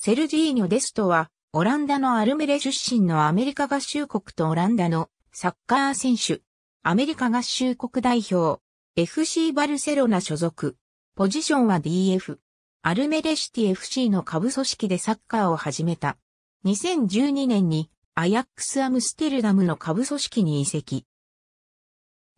セルジーニョ・デストは、オランダのアルメレ出身のアメリカ合衆国とオランダのサッカー選手、アメリカ合衆国代表、FC バルセロナ所属、ポジションは DF、アルメレシティ FC の下部組織でサッカーを始めた。2012年にアヤックス・アムステルダムの下部組織に移籍。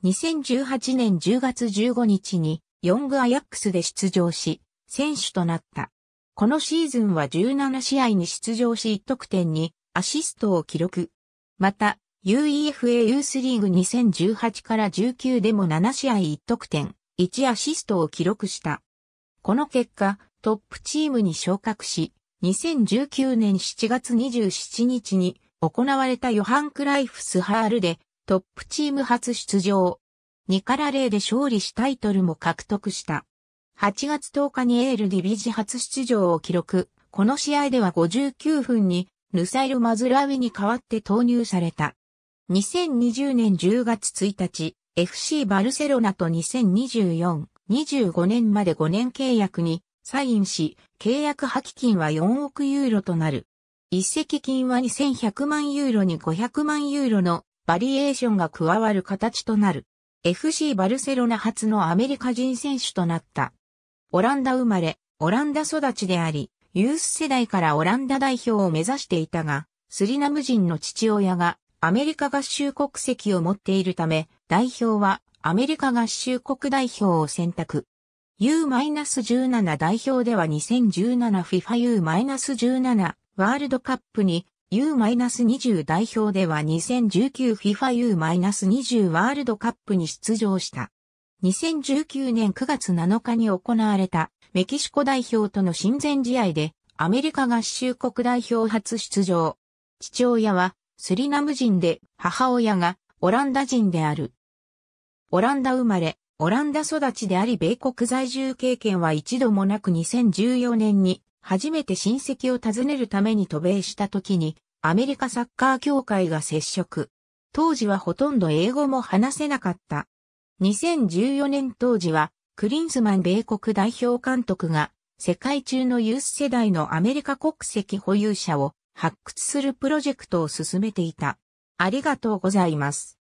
2018年10月15日に、ヨング・アヤックスで出場し、選手となった。このシーズンは17試合に出場し1得点にアシストを記録。また、UEFA ユースリーグ2018から19でも7試合1得点、1アシストを記録した。この結果、トップチームに昇格し、2019年7月27日に行われたヨハン・クライフス・ハールでトップチーム初出場。2から0で勝利しタイトルも獲得した。8月10日にエールディビジ初出場を記録。この試合では59分にヌサイル・マズラウィに代わって投入された。2020年10月1日、FC バルセロナと2024、25年まで5年契約にサインし、契約破棄金は4億ユーロとなる。一席金は2100万ユーロに500万ユーロのバリエーションが加わる形となる。FC バルセロナ初のアメリカ人選手となった。オランダ生まれ、オランダ育ちであり、ユース世代からオランダ代表を目指していたが、スリナム人の父親がアメリカ合衆国籍を持っているため、代表はアメリカ合衆国代表を選択。U-17 代表では 2017FIFAU-17 ワールドカップに U-20 代表では 2019FIFAU-20 ワールドカップに出場した。2019年9月7日に行われたメキシコ代表との親善試合でアメリカ合衆国代表初出場。父親はスリナム人で母親がオランダ人である。オランダ生まれ、オランダ育ちであり米国在住経験は一度もなく2014年に初めて親戚を訪ねるために渡米した時にアメリカサッカー協会が接触。当時はほとんど英語も話せなかった。2014年当時は、クリンスマン米国代表監督が、世界中のユース世代のアメリカ国籍保有者を発掘するプロジェクトを進めていた。ありがとうございます。